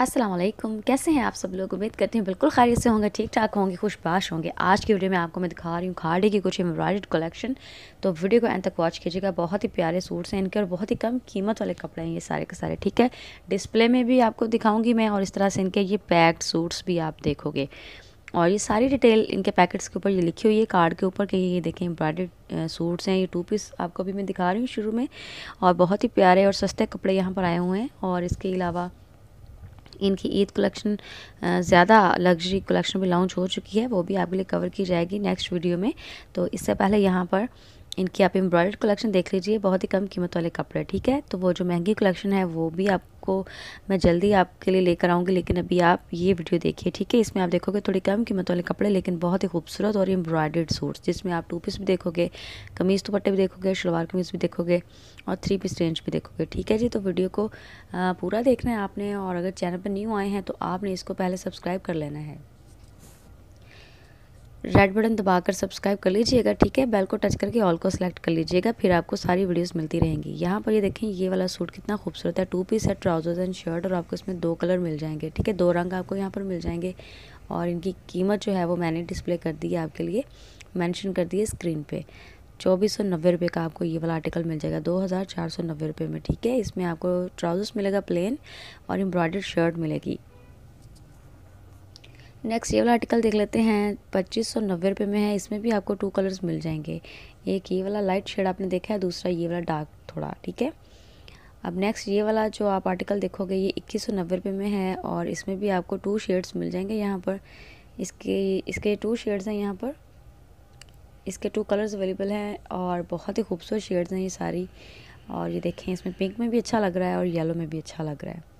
असलम कैसे हैं आप सब लोग उम्मीद करते हैं बिल्कुल खैरियत से होंगे ठीक ठाक होंगे खुशबाश होंगे आज की वीडियो में आपको मैं दिखा रही हूँ खाड़ी की कुछ एम्ब्रॉयड कलेक्शन तो वीडियो को एंड तक वॉच कीजिएगा बहुत ही प्यारे सूट्स हैं इनके और बहुत ही कम कीमत वाले कपड़े हैं ये सारे के सारे ठीक है डिस्प्ले में भी आपको दिखाऊँगी मैं और इस तरह से इनके ये पैक्ड सूट्स भी आप देखोगे और ये सारी डिटेल इनके पैकेट्स के ऊपर ये लिखी हुई है कार्ड के ऊपर कि ये देखें एम्ब्रॉयड सूट्स हैं ये टू पीस आपको भी मैं दिखा रही हूँ शुरू में और बहुत ही प्यारे और सस्ते कपड़े यहाँ पर आए हुए हैं और इसके अलावा इनकी ईद कलेक्शन ज़्यादा लग्जरी कलेक्शन भी लॉन्च हो चुकी है वो भी आपके लिए कवर की जाएगी नेक्स्ट वीडियो में तो इससे पहले यहाँ पर इनकी आप एम्ब्रॉयड कलेक्शन देख लीजिए बहुत ही कम कीमत वाले कपड़े ठीक है तो वो जो महंगी कलेक्शन है वो भी आपको मैं जल्दी आपके लिए लेकर आऊँगी लेकिन अभी आप ये वीडियो देखिए ठीक है इसमें आप देखोगे थोड़ी कम कीमत वाले कपड़े लेकिन बहुत ही खूबसूरत और एम्ब्रॉयड सूट्स जिसमें आप टू पीस भी देखोगे कमीज़ दुपट्टे भी देखोगे शलवार कमीज़ भी देखोगे और थ्री पीस रेंज भी देखोगे ठीक है जी तो वीडियो को पूरा देखना है आपने और अगर चैनल पर न्यू आए हैं तो आपने इसको पहले सब्सक्राइब कर लेना है रेड बटन दबाकर सब्सक्राइब कर लीजिएगा ठीक है बेल को टच करके ऑल को सेलेक्ट कर लीजिएगा फिर आपको सारी वीडियोस मिलती रहेंगी यहाँ पर ये देखें ये वाला सूट कितना खूबसूरत है टू पीस है ट्राउजर्स एंड शर्ट और आपको इसमें दो कलर मिल जाएंगे ठीक है दो रंग आपको यहाँ पर मिल जाएंगे और इनकी कीमत जो है वो मैंने डिस्प्ले कर दी है आपके लिए मैंशन कर दी है स्क्रीन पर चौबीस सौ नब्बे रुपये का आपको ये वाला आर्टिकल मिल जाएगा दो हज़ार चार सौ नब्बे रुपये में ठीक है इसमें आपको ट्राउजर्स मिलेगा प्लेन और एम्ब्रॉयडर्ड शर्ट मिलेगी नेक्स्ट ये वाला आर्टिकल देख लेते हैं पच्चीस सौ नब्बे रुपये में है इसमें भी आपको टू कलर्स मिल जाएंगे एक ये वाला लाइट शेड आपने देखा है दूसरा ये वाला डार्क थोड़ा ठीक है अब नेक्स्ट ये वाला जो आप आर्टिकल देखोगे ये इक्कीस सौ नब्बे रुपये में है और इसमें भी आपको टू शेड्स मिल जाएंगे यहाँ पर इसके इसके टू शेड्स हैं यहाँ पर इसके टू कलर्स अवेलेबल हैं और बहुत ही खूबसूरत शेड्स हैं ये सारी और ये देखें इसमें पिंक में भी अच्छा लग रहा है और येलो में भी अच्छा लग रहा है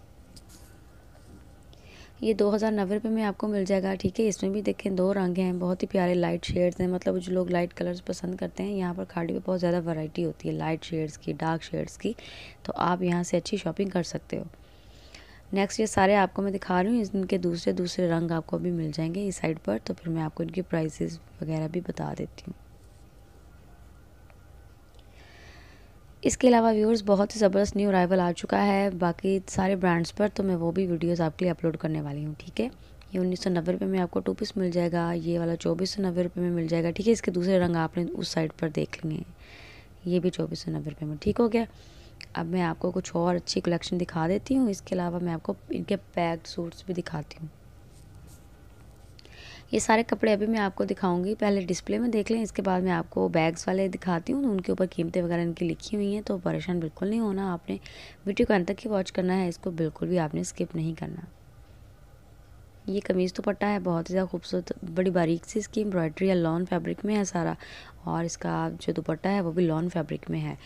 ये दो हज़ार नब्बे रुपये में आपको मिल जाएगा ठीक है इसमें भी देखें दो रंग हैं बहुत ही प्यारे लाइट शेड्स हैं मतलब जो लोग लाइट कलर्स पसंद करते हैं यहाँ पर खाड़ी पे बहुत ज़्यादा वैरायटी होती है लाइट शेड्स की डार्क शेड्स की तो आप यहाँ से अच्छी शॉपिंग कर सकते हो नेक्स्ट ये सारे आपको मैं दिखा रही हूँ इनके दूसरे दूसरे रंग आपको भी मिल जाएंगे इस साइड पर तो फिर मैं आपको इनकी प्राइसेस वगैरह भी बता देती हूँ इसके अलावा व्यूअर्स बहुत ही ज़बरदस्त न्यू अराइवल आ चुका है बाकी सारे ब्रांड्स पर तो मैं वो भी वीडियोस आपके लिए अपलोड करने वाली हूँ ठीक है ये उन्नीस सौ नब्बे रुपये में आपको टू पीस मिल जाएगा ये वाला चौबीस सौ नब्बे रुपये में मिल जाएगा ठीक है इसके दूसरे रंग आपने उस साइड पर देख लेंगे ये भी चौबीस सौ नब्बे रुपये में ठीक हो गया अब मैं आपको कुछ और अच्छी कलेक्शन दिखा देती हूँ इसके अलावा मैं आपको इनके पैक्ड सूट्स भी दिखाती हूँ ये सारे कपड़े अभी मैं आपको दिखाऊंगी पहले डिस्प्ले में देख लें इसके बाद मैं आपको बैग्स वाले दिखाती हूँ उनके ऊपर कीमतें वगैरह इनकी लिखी हुई हैं तो परेशान बिल्कुल नहीं होना आपने वीडियो को अंत तक ही वॉच करना है इसको बिल्कुल भी आपने स्किप नहीं करना ये कमीज़ तो पट्टा है बहुत ही ज़्यादा खूबसूरत बड़ी बारीक सी इसकी एम्ब्रॉयड्री है लॉन फैब्रिक में है सारा और इसका जो दुपट्टा है वो भी लॉन फैब्रिक में है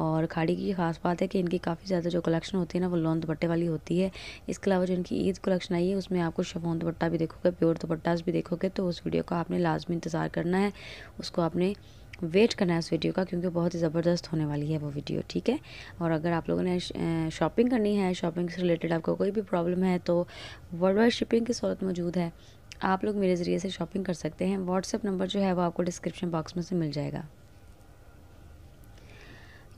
और खाड़ी की खास बात है कि इनकी काफ़ी ज़्यादा जो कलेक्शन होती है ना वो लॉन दुपट्टे वाली होती है इसके अलावा जो इनकी ईद कलेक्शन आई है उसमें आपको शफोन दुपट्टा भी देखोगे प्योर दुपट्टा भी देखोगे तो उस वीडियो का आपने लाजमी इंतज़ार करना है उसको आपने वेट करना है उस वीडियो का क्योंकि बहुत ही ज़बरदस्त होने वाली है वो वीडियो ठीक है और अगर आप लोगों ने शॉपिंग करनी है शॉपिंग से रिलेटेड आपको कोई भी प्रॉब्लम है तो वर्ल्ड वाइड शिपिंग की सहूलत मौजूद है आप लोग मेरे ज़रिए से शॉपिंग कर सकते हैं व्हाट्सएप नंबर जो है वो आपको डिस्क्रिप्शन बॉक्स में से मिल जाएगा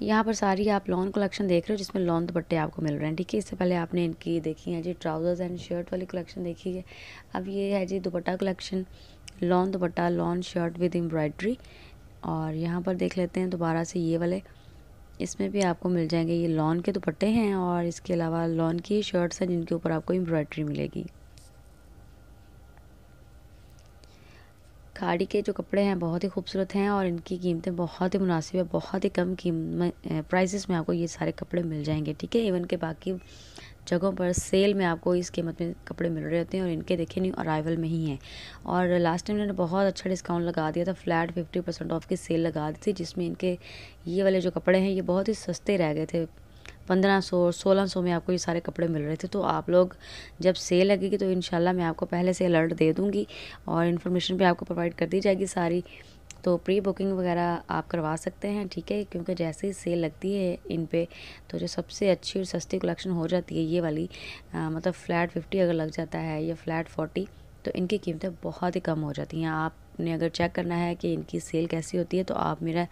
यहाँ पर सारी आप लॉन कलेक्शन देख रहे हो जिसमें लॉन दुपट्टे आपको मिल रहे हैं ठीक है इससे पहले आपने इनकी देखी है जी ट्राउज़र्स एंड शर्ट वाली कलेक्शन देखी है अब ये है जी dupatta collection lawn dupatta lawn shirt with embroidery और यहाँ पर देख लेते हैं दोबारा से ये वाले इसमें भी आपको मिल जाएंगे ये लॉन के दुपट्टे हैं और इसके अलावा लॉन की शर्ट्स हैं जिनके ऊपर आपको एम्ब्रॉयड्री मिलेगी खाड़ी के जो कपड़े हैं बहुत ही खूबसूरत हैं और इनकी कीमतें बहुत ही मुनासिब है बहुत ही कम कीमत प्राइसेस में आपको ये सारे कपड़े मिल जाएंगे ठीक है इवन के बाकी जगहों पर सेल में आपको इस कीमत में कपड़े मिल रहे होते हैं और इनके देखे न्यू अराइवल में ही हैं और लास्ट टाइम इन्होंने बहुत अच्छा डिस्काउंट लगा दिया था फ्लैट फिफ्टी परसेंट ऑफ की सेल लगा दी थी जिसमें इनके ये वाले जो कपड़े हैं ये बहुत ही सस्ते रह गए थे पंद्रह सौ सोलह सौ में आपको ये सारे कपड़े मिल रहे थे तो आप लोग जब सेल लगेगी तो इन मैं आपको पहले से अलर्ट दे दूँगी और इन्फॉर्मेशन भी आपको प्रोवाइड कर दी जाएगी सारी तो प्री बुकिंग वगैरह आप करवा सकते हैं ठीक है क्योंकि जैसे ही सेल लगती है इन पर तो जो सबसे अच्छी और सस्ती कलेक्शन हो जाती है ये वाली आ, मतलब फ्लैट फिफ्टी अगर लग जाता है या फ्लैट फोर्टी तो इनकी कीमतें बहुत ही कम हो जाती हैं आपने अगर चेक करना है कि इनकी सेल कैसी होती है तो आप मेरा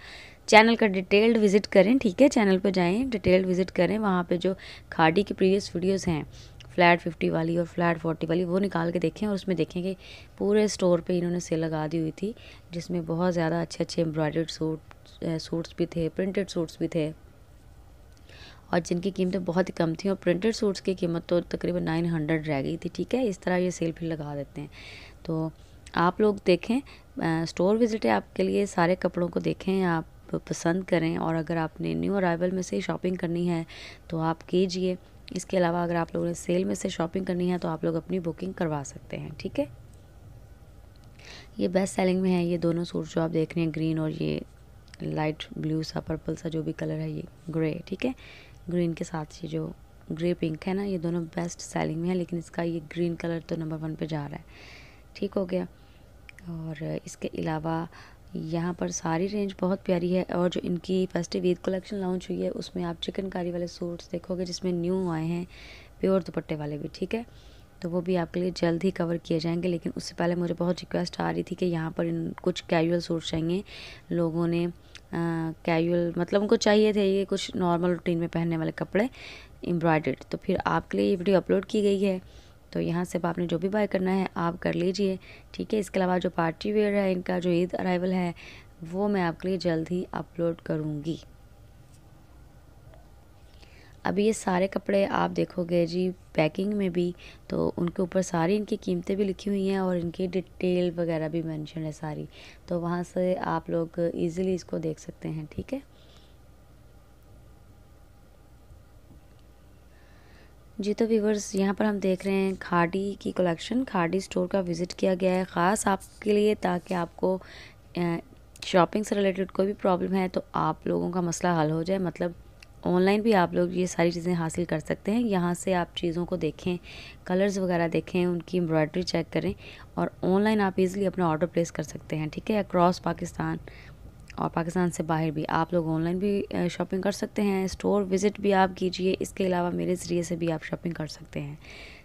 चैनल का डिटेल्ड विज़िट करें ठीक है चैनल पर जाएं डिटेल्ड विज़िट करें वहाँ पे जो खाड़ी की प्रीवियस वीडियोस हैं फ्लैट फिफ्टी वाली और फ्लैट फोर्टी वाली वो निकाल के देखें और उसमें देखें कि पूरे स्टोर पे इन्होंने सेल लगा दी हुई थी जिसमें बहुत ज़्यादा अच्छे अच्छे एम्ब्रॉयडर्ड सूट सूट्स भी थे प्रिंटेड सूट्स भी थे और जिनकी कीमतें बहुत ही कम थी और प्रिंटेड सूट्स की कीमत तो तकरीबन नाइन हंड्रेड रह गई थी ठीक है इस तरह ये सेल फिर लगा देते हैं तो आप लोग देखें स्टोर विज़िट है आपके लिए सारे कपड़ों को देखें आप पसंद करें और अगर आपने न्यू अराइवल में से शॉपिंग करनी है तो आप कीजिए इसके अलावा अगर आप लोगों ने सेल में से शॉपिंग करनी है तो आप लोग अपनी बुकिंग करवा सकते हैं ठीक है ये बेस्ट सेलिंग में है ये दोनों सूट जो आप देख रहे हैं ग्रीन और ये लाइट ब्लू सा पर्पल सा जो भी कलर है ये ग्रे ठीक है ग्रीन के साथ ये जो ग्रे पिंक है ना ये दोनों बेस्ट सेलिंग में है लेकिन इसका ये ग्रीन कलर तो नंबर वन पे जा रहा है ठीक हो गया और इसके अलावा यहाँ पर सारी रेंज बहुत प्यारी है और जो इनकी फेस्टिव ईद कलेक्शन लॉन्च हुई है उसमें आप चिकनकारी वाले सूट्स देखोगे जिसमें न्यू आए हैं प्योर दुपट्टे वाले भी ठीक है तो वो भी आपके लिए जल्द ही कवर किए जाएंगे लेकिन उससे पहले मुझे बहुत रिक्वेस्ट आ रही थी कि यहाँ पर इन कुछ कैजुअल सूट चाहिए लोगों ने कैजुअल मतलब उनको चाहिए थे ये कुछ नॉर्मल रूटीन में पहनने वाले कपड़े एम्ब्रॉयडर्ड तो फिर आपके लिए ये वीडियो अपलोड की गई है तो यहाँ से आपने जो भी बाय करना है आप कर लीजिए ठीक है इसके अलावा जो पार्टी वेयर है इनका जो ईद अराइवल है वो मैं आपके लिए जल्द ही अपलोड करूँगी अभी ये सारे कपड़े आप देखोगे जी पैकिंग में भी तो उनके ऊपर सारी इनकी कीमतें भी लिखी हुई हैं और इनकी डिटेल वगैरह भी मेंशन है सारी तो वहाँ से आप लोग इजीली इसको देख सकते हैं ठीक है जी तो व्यूवर्स यहाँ पर हम देख रहे हैं खाडी की कलेक्शन खाडी स्टोर का विज़िट किया गया है ख़ास आपके लिए ताकि आपको शॉपिंग से रिलेटेड कोई भी प्रॉब्लम है तो आप लोगों का मसला हल हो जाए मतलब ऑनलाइन भी आप लोग ये सारी चीज़ें हासिल कर सकते हैं यहाँ से आप चीज़ों को देखें कलर्स वगैरह देखें उनकी एम्ब्रॉयडरी चेक करें और ऑनलाइन आप इजीली अपना ऑर्डर प्लेस कर सकते हैं ठीक है अक्रॉस पाकिस्तान और पाकिस्तान से बाहर भी आप लोग ऑनलाइन भी शॉपिंग कर सकते हैं स्टोर विज़िट भी आप कीजिए इसके अलावा मेरे ज़रिए से भी आप शॉपिंग कर सकते हैं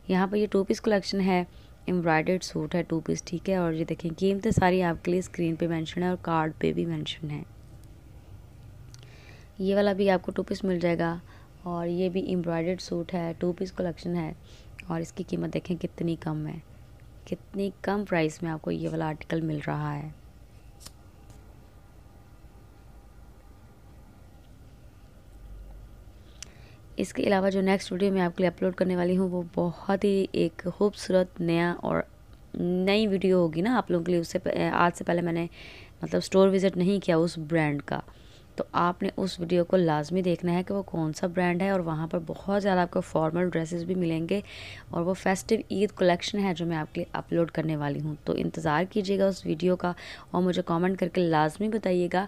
यहाँ पर ये टू पीस कलेक्शन है एम्ब्रॉयडर्ड सूट है टू पीस ठीक है और ये देखें कीमतें सारी आपके लिए स्क्रीन पे मेंशन है और कार्ड पे भी मेंशन है ये वाला भी आपको टू पीस मिल जाएगा और ये भी एम्ब्रॉयडर्ड सूट है टू पीस कलेक्शन है और इसकी कीमत देखें कितनी कम है कितनी कम प्राइस में आपको ये वाला आर्टिकल मिल रहा है इसके अलावा जो नेक्स्ट वीडियो मैं आपके लिए अपलोड करने वाली हूँ वो बहुत ही एक खूबसूरत नया और नई वीडियो होगी ना आप लोगों के लिए उससे आज से पहले मैंने मतलब स्टोर विज़िट नहीं किया उस ब्रांड का तो आपने उस वीडियो को लाजमी देखना है कि वो कौन सा ब्रांड है और वहाँ पर बहुत ज़्यादा आपको फॉर्मल ड्रेसेस भी मिलेंगे और वो फेस्टिव ईद कलेक्शन है जो मैं आपके लिए अपलोड करने वाली हूँ तो इंतज़ार कीजिएगा उस वीडियो का और मुझे कमेंट करके लाजमी बताइएगा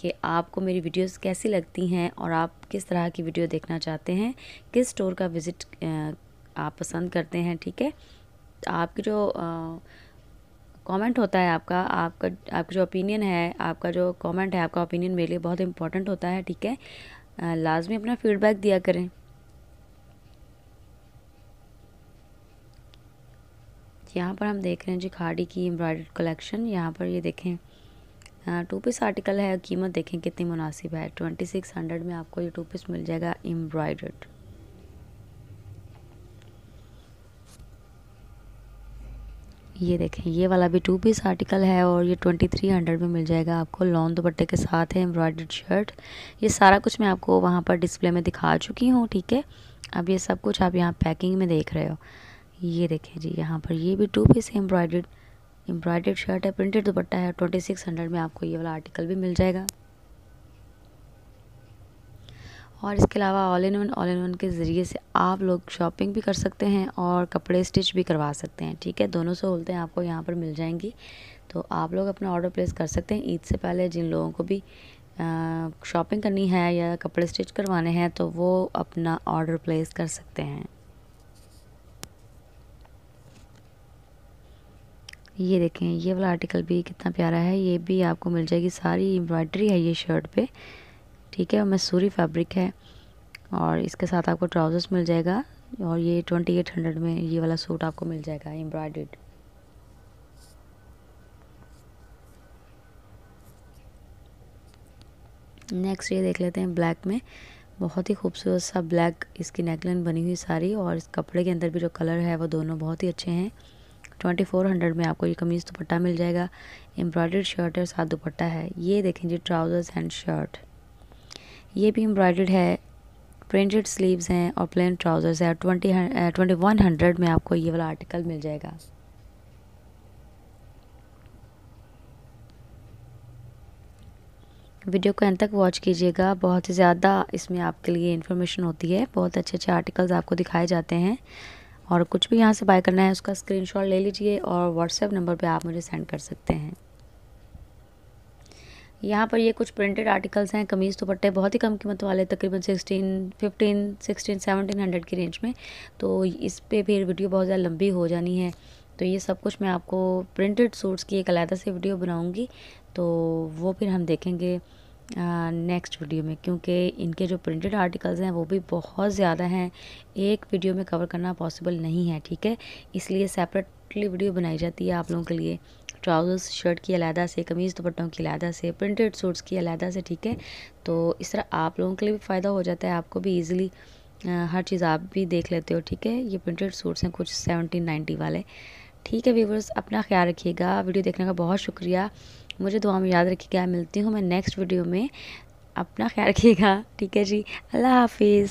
कि आपको मेरी वीडियोस कैसी लगती हैं और आप किस तरह की वीडियो देखना चाहते हैं किस स्टोर का विज़िट आप पसंद करते हैं ठीक है आपकी जो कमेंट होता है आपका आपका आपका जो ओपिनियन है आपका जो कमेंट है आपका ओपिनियन मेरे लिए बहुत इंपॉर्टेंट होता है ठीक है लाजमी अपना फीडबैक दिया करें यहाँ पर हम देख रहे हैं जी खाड़ी की एम्ब्रॉयड कलेक्शन यहाँ पर ये देखें टू पीस आर्टिकल है कीमत देखें कितनी मुनासिब है ट्वेंटी सिक्स हंड्रेड में आपको ये टू पीस मिल जाएगा एम्ब्रॉयडर्ड ये देखें ये वाला भी टू पीस आर्टिकल है और ये ट्वेंटी थ्री हंड्रेड में मिल जाएगा आपको लॉन्ग दुपट्टे के साथ है एम्ब्रॉयडर्ड शर्ट ये सारा कुछ मैं आपको वहाँ पर डिस्प्ले में दिखा चुकी हूँ ठीक है अब ये सब कुछ आप यहाँ पैकिंग में देख रहे हो ये देखें जी यहाँ पर ये भी two piece embroidered embroidered shirt है प्रिंटेड दुपट्टा है ट्वेंटी सिक्स हंड्रेड में आपको ये वाला आर्टिकल भी मिल जाएगा और इसके अलावा all in one all in one के ज़रिए से आप लोग शॉपिंग भी कर सकते हैं और कपड़े स्टिच भी करवा सकते हैं ठीक है दोनों सहूलतें आपको यहाँ पर मिल जाएंगी तो आप लोग अपना ऑर्डर प्लेस कर सकते हैं ईद से पहले जिन लोगों को भी शॉपिंग करनी है या कपड़े स्टिच करवाने हैं तो वो अपना ऑर्डर प्लेस कर सकते हैं ये देखें ये वाला आर्टिकल भी कितना प्यारा है ये भी आपको मिल जाएगी सारी एम्ब्रॉयडरी है ये शर्ट पे ठीक है मसूरी फैब्रिक है और इसके साथ आपको ट्राउज़र्स मिल जाएगा और ये ट्वेंटी एट हंड्रेड में ये वाला सूट आपको मिल जाएगा एम्ब्रॉयड नेक्स्ट ये देख लेते हैं ब्लैक में बहुत ही खूबसूरत सा ब्लैक इसकी नेकलाइन बनी हुई सारी और इस कपड़े के अंदर भी जो कलर है वो दोनों बहुत ही अच्छे हैं ट्वेंटी फोर हंड्रेड में आपको ये कमीज़ दुपट्टा मिल जाएगा एम्ब्रॉयडर्ड शर्ट है और साथ दुपट्टा है ये देखें जी ट्राउज़र्स एंड शर्ट ये भी एम्ब्रॉयडर्ड है प्रिंटेड स्लीव्स हैं और प्लेन ट्राउज़र्स है ट्वेंटी ट्वेंटी वन हंड्रेड में आपको ये वाला आर्टिकल मिल जाएगा वीडियो को एंड तक वॉच कीजिएगा बहुत ही ज़्यादा इसमें आपके लिए इन्फॉर्मेशन होती है बहुत अच्छे अच्छे आर्टिकल्स आपको दिखाए जाते हैं और कुछ भी यहाँ से बाय करना है उसका स्क्रीन ले लीजिए और व्हाट्सएप नंबर पर आप मुझे सेंड कर सकते हैं यहाँ पर ये कुछ प्रिंटेड आर्टिकल्स हैं कमीज़ दुपट्टे बहुत ही कम कीमत वाले तकरीबन sixteen fifteen sixteen seventeen hundred की रेंज में तो इस पर फिर वीडियो बहुत ज़्यादा लंबी हो जानी है तो ये सब कुछ मैं आपको प्रिंटेड सूट्स की एक अलहदा से वीडियो बनाऊँगी तो वो फिर हम देखेंगे नेक्स्ट वीडियो में क्योंकि इनके जो प्रिंटेड आर्टिकल्स हैं वो भी बहुत ज़्यादा हैं एक वीडियो में कवर करना पॉसिबल नहीं है ठीक है इसलिए सेपरेटली वीडियो बनाई जाती है आप लोगों के लिए ट्राउज़र्स शर्ट की अलहदा से कमीज़ दुपट्टों की अलहदा से प्रिंटेड सूट्स की अलहदा से ठीक है तो इस तरह आप लोगों के लिए भी फ़ायदा हो जाता है आपको भी ईज़िली हर चीज़ आप भी देख लेते हो ठीक है ये प्रिंटेड सूट्स हैं कुछ सेवनटीन नाइन्टी वाले ठीक है व्यूवर्स अपना ख्याल रखिएगा वीडियो देखने का बहुत शुक्रिया मुझे दुआ में याद रखिएगा मिलती हूँ मैं नेक्स्ट वीडियो में अपना ख्याल रखिएगा ठीक है जी अल्लाह हाफिज़